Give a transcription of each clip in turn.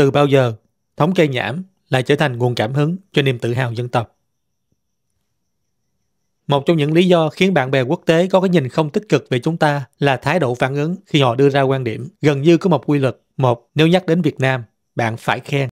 Từ bao giờ, thống kê nhảm lại trở thành nguồn cảm hứng cho niềm tự hào dân tộc. Một trong những lý do khiến bạn bè quốc tế có cái nhìn không tích cực về chúng ta là thái độ phản ứng khi họ đưa ra quan điểm gần như có một quy luật. Một, nếu nhắc đến Việt Nam, bạn phải khen.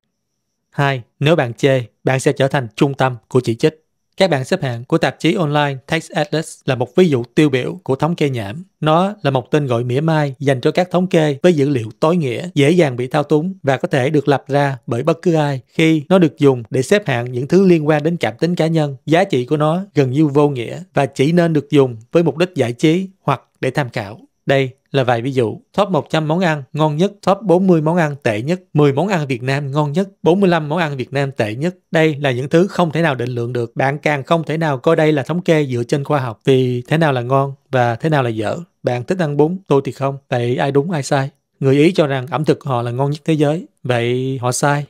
Hai, nếu bạn chê, bạn sẽ trở thành trung tâm của chỉ trích. Các bảng xếp hạng của tạp chí online Tax Atlas là một ví dụ tiêu biểu của thống kê nhảm. Nó là một tên gọi mỉa mai dành cho các thống kê với dữ liệu tối nghĩa, dễ dàng bị thao túng và có thể được lập ra bởi bất cứ ai khi nó được dùng để xếp hạng những thứ liên quan đến cảm tính cá nhân. Giá trị của nó gần như vô nghĩa và chỉ nên được dùng với mục đích giải trí hoặc để tham khảo. Đây là vài ví dụ. Top 100 món ăn ngon nhất, top 40 món ăn tệ nhất, 10 món ăn Việt Nam ngon nhất, 45 món ăn Việt Nam tệ nhất. Đây là những thứ không thể nào định lượng được. Bạn càng không thể nào coi đây là thống kê dựa trên khoa học vì thế nào là ngon và thế nào là dở. Bạn thích ăn bún, tôi thì không. Vậy ai đúng ai sai? Người Ý cho rằng ẩm thực họ là ngon nhất thế giới. Vậy họ sai.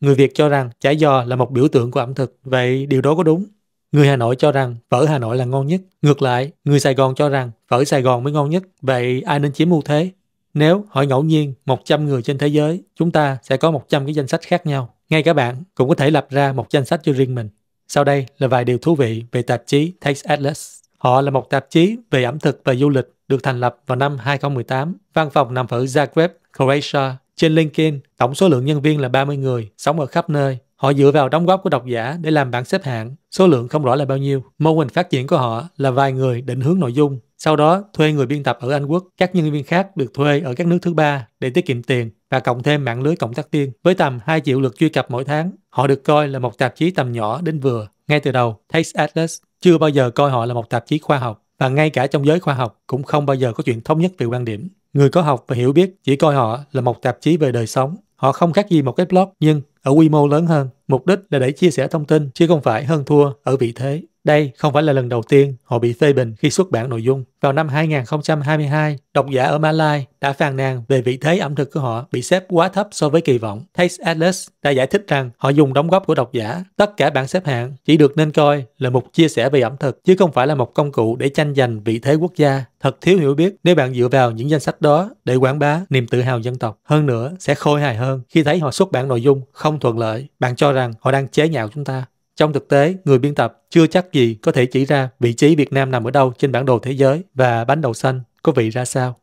Người Việt cho rằng chả giò là một biểu tượng của ẩm thực. Vậy điều đó có đúng? Người Hà Nội cho rằng phở Hà Nội là ngon nhất. Ngược lại, người Sài Gòn cho rằng phở Sài Gòn mới ngon nhất. Vậy ai nên chiếm ưu thế? Nếu hỏi ngẫu nhiên 100 người trên thế giới, chúng ta sẽ có 100 cái danh sách khác nhau. Ngay cả bạn cũng có thể lập ra một danh sách cho riêng mình. Sau đây là vài điều thú vị về tạp chí Taste Atlas. Họ là một tạp chí về ẩm thực và du lịch được thành lập vào năm 2018. Văn phòng nằm ở Zagreb, Croatia. Trên LinkedIn, tổng số lượng nhân viên là 30 người, sống ở khắp nơi. Họ dựa vào đóng góp của độc giả để làm bảng xếp hạng, số lượng không rõ là bao nhiêu. Mô hình phát triển của họ là vài người định hướng nội dung, sau đó thuê người biên tập ở Anh Quốc, các nhân viên khác được thuê ở các nước thứ ba để tiết kiệm tiền và cộng thêm mạng lưới cộng tác viên với tầm 2 triệu lượt truy cập mỗi tháng. Họ được coi là một tạp chí tầm nhỏ đến vừa. Ngay từ đầu, Taste Atlas chưa bao giờ coi họ là một tạp chí khoa học và ngay cả trong giới khoa học cũng không bao giờ có chuyện thống nhất về quan điểm. Người có học và hiểu biết chỉ coi họ là một tạp chí về đời sống. Họ không khác gì một cái blog nhưng ở quy mô lớn hơn, mục đích là để chia sẻ thông tin chứ không phải hơn thua ở vị thế. Đây không phải là lần đầu tiên họ bị phê bình khi xuất bản nội dung. Vào năm 2022, độc giả ở Malai đã phàn nàn về vị thế ẩm thực của họ bị xếp quá thấp so với kỳ vọng. Taste Atlas đã giải thích rằng họ dùng đóng góp của độc giả. Tất cả bảng xếp hạng chỉ được nên coi là một chia sẻ về ẩm thực, chứ không phải là một công cụ để tranh giành vị thế quốc gia. Thật thiếu hiểu biết nếu bạn dựa vào những danh sách đó để quảng bá niềm tự hào dân tộc. Hơn nữa, sẽ khôi hài hơn khi thấy họ xuất bản nội dung không thuận lợi. Bạn cho rằng họ đang chế nhạo chúng ta. Trong thực tế, người biên tập chưa chắc gì có thể chỉ ra vị trí Việt Nam nằm ở đâu trên bản đồ thế giới và bánh đậu xanh có vị ra sao.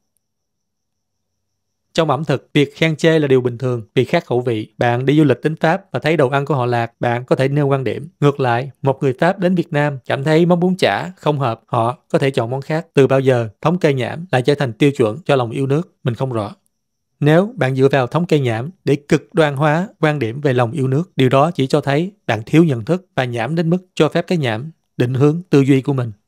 Trong ẩm thực, việc khen chê là điều bình thường vì khác khẩu vị. Bạn đi du lịch đến Pháp và thấy đồ ăn của họ lạc, bạn có thể nêu quan điểm. Ngược lại, một người Pháp đến Việt Nam cảm thấy món bún chả không hợp, họ có thể chọn món khác. Từ bao giờ, thống kê nhảm lại trở thành tiêu chuẩn cho lòng yêu nước, mình không rõ. Nếu bạn dựa vào thống kê nhảm để cực đoan hóa quan điểm về lòng yêu nước, điều đó chỉ cho thấy bạn thiếu nhận thức và nhảm đến mức cho phép cái nhảm định hướng tư duy của mình.